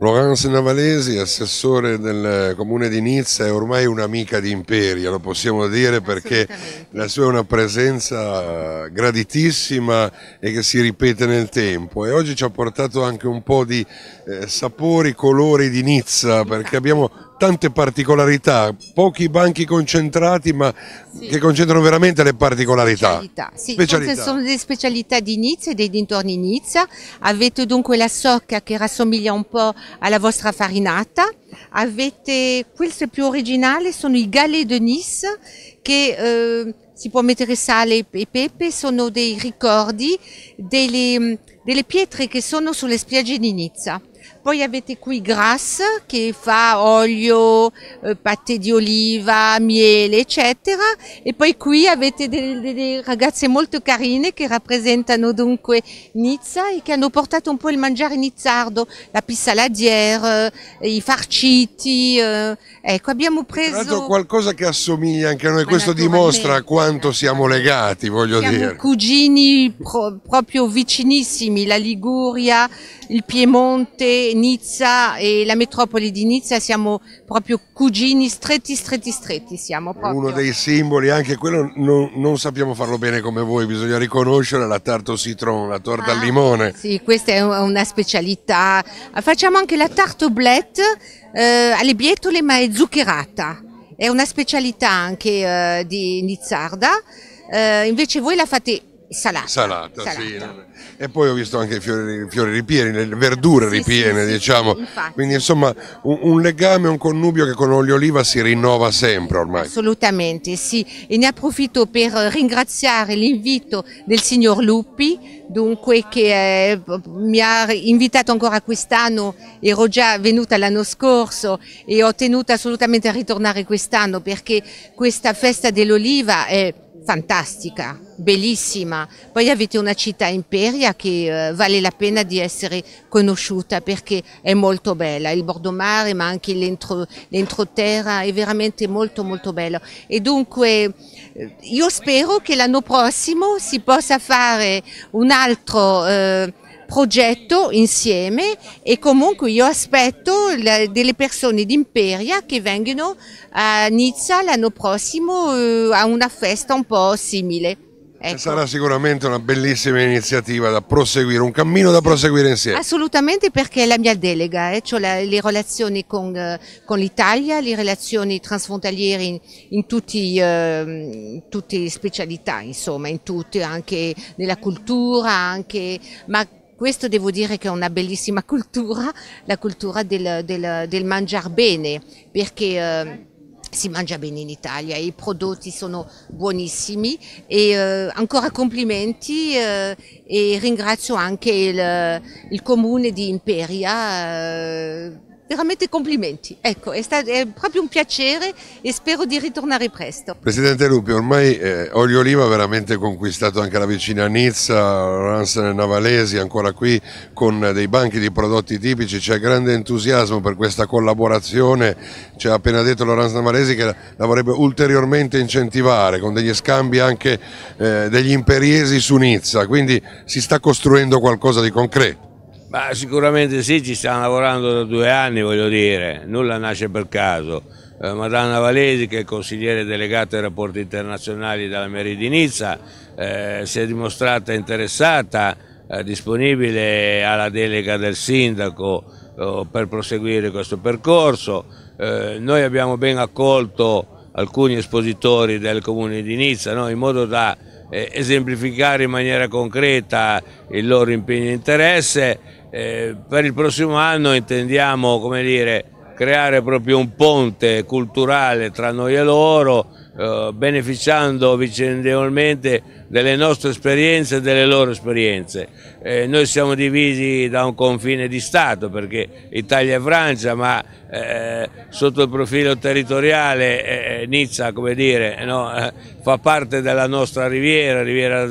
Laurence Navalesi, assessore del comune di Nizza, è ormai un'amica di Imperia, lo possiamo dire perché la sua è una presenza graditissima e che si ripete nel tempo e oggi ci ha portato anche un po' di eh, sapori, colori di Nizza perché abbiamo tante particolarità, pochi banchi concentrati ma sì. che concentrano veramente le particolarità. Specialità, sì, specialità. sono le specialità di Nizza e dei dintorni di Nizza, avete dunque la socca che rassomiglia un po' alla vostra farinata, avete, questo più originale, sono i galè de Nice che... Eh, si può mettere sale e pepe, sono dei ricordi delle, delle pietre che sono sulle spiagge di Nizza. Poi avete qui Grass che fa olio, eh, patte di oliva, miele eccetera e poi qui avete delle, delle ragazze molto carine che rappresentano dunque Nizza e che hanno portato un po' il mangiare nizzardo, la pissaladière, eh, i farciti, eh, ecco abbiamo preso... Tra qualcosa che assomiglia anche a noi, Ma questo dimostra quanto siamo legati voglio siamo dire. cugini pro proprio vicinissimi, la Liguria, il Piemonte, Nizza e la metropoli di Nizza siamo proprio cugini stretti, stretti, stretti. Siamo proprio. Uno dei simboli, anche quello non, non sappiamo farlo bene come voi, bisogna riconoscere la tarte au citron, la torta ah, al limone. Sì, questa è una specialità. Facciamo anche la tarte oblette eh, alle bietole ma è zuccherata. È una specialità anche eh, di Nizzarda. Eh, invece voi la fate Salata. Salata, salata. Sì. E poi ho visto anche i fiori, fiori ripieni, le verdure ripiene, sì, sì, diciamo. Quindi insomma un, un, legame, un connubio che con l'olio oliva si rinnova sempre ormai. Assolutamente, sì. E ne approfitto per ringraziare l'invito del signor Luppi, dunque che eh, mi ha invitato ancora quest'anno, ero già venuta l'anno scorso e ho tenuto assolutamente a ritornare quest'anno perché questa festa dell'oliva è fantastica, bellissima. Poi avete una città imperia che eh, vale la pena di essere conosciuta perché è molto bella, il bordomare ma anche l'entroterra è veramente molto molto bello. E dunque eh, io spero che l'anno prossimo si possa fare un altro... Eh, progetto insieme e comunque io aspetto delle persone d'Imperia che vengano a Nizza l'anno prossimo eh, a una festa un po' simile. Ecco. Sarà sicuramente una bellissima iniziativa da proseguire, un cammino da proseguire insieme. Assolutamente perché è la mia delega, eh, cioè la, le relazioni con, eh, con l'Italia, le relazioni transfrontaliere in, in tutti, eh, tutte le specialità, insomma, in tutte, anche nella cultura, anche, ma questo devo dire che è una bellissima cultura, la cultura del, del, del mangiar bene, perché... Eh, si mangia bene in Italia, i prodotti sono buonissimi e eh, ancora complimenti eh, e ringrazio anche il, il comune di Imperia. Eh, veramente complimenti. Ecco, è, stato, è proprio un piacere e spero di ritornare presto. Presidente Lupi, ormai eh, Olio Oliva ha veramente conquistato anche la vicina Nizza, Ransen e Navalesi ancora qui con dei banchi di prodotti tipici, c'è grande entusiasmo per questa collaborazione, ci ha appena detto Laurence Navalesi che la, la vorrebbe ulteriormente incentivare con degli scambi anche eh, degli imperiesi su Nizza, quindi si sta costruendo qualcosa di concreto. Ma sicuramente sì, ci stiamo lavorando da due anni, voglio dire, nulla nasce per caso. Eh, Madonna Valesi, che è consigliere delegato ai rapporti internazionali della Meridinizza, eh, si è dimostrata interessata, eh, disponibile alla delega del sindaco eh, per proseguire questo percorso. Eh, noi abbiamo ben accolto alcuni espositori del comune di Nizza, no? in modo da eh, esemplificare in maniera concreta il loro impegno e interesse eh, per il prossimo anno intendiamo come dire, creare proprio un ponte culturale tra noi e loro, eh, beneficiando vicendevolmente delle nostre esperienze e delle loro esperienze. Eh, noi siamo divisi da un confine di Stato perché Italia e Francia, ma eh, sotto il profilo territoriale eh, eh Nizza dire, eh, no, fa parte della nostra riviera, riviera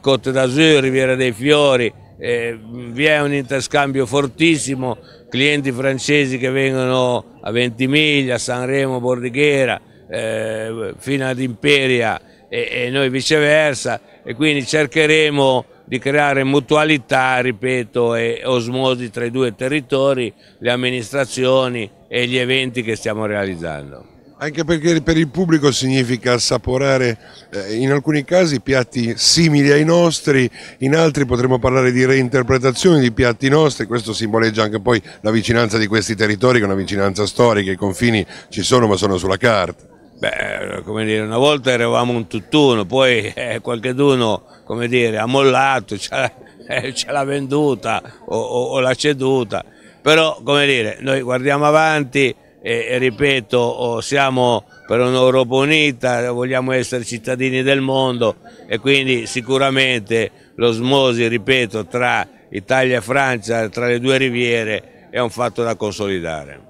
Côte d'Azur, riviera dei Fiori, eh, vi è un interscambio fortissimo, clienti francesi che vengono a Ventimiglia, Sanremo, Bordighera, eh, fino ad Imperia e, e noi viceversa e quindi cercheremo di creare mutualità, ripeto, e osmosi tra i due territori, le amministrazioni e gli eventi che stiamo realizzando. Anche perché per il pubblico significa assaporare eh, in alcuni casi piatti simili ai nostri, in altri potremmo parlare di reinterpretazione di piatti nostri, questo simboleggia anche poi la vicinanza di questi territori, che è una vicinanza storica, i confini ci sono ma sono sulla carta. Beh, eh, come dire, una volta eravamo un tutt'uno, poi eh, qualcheduno, come dire, ha mollato, ce l'ha, eh, venduta o, o, o l'ha ceduta, però, come dire, noi guardiamo avanti e, ripeto oh, siamo per un'Europa unita, vogliamo essere cittadini del mondo e quindi sicuramente l'osmosi, ripeto, tra Italia e Francia, tra le due riviere è un fatto da consolidare.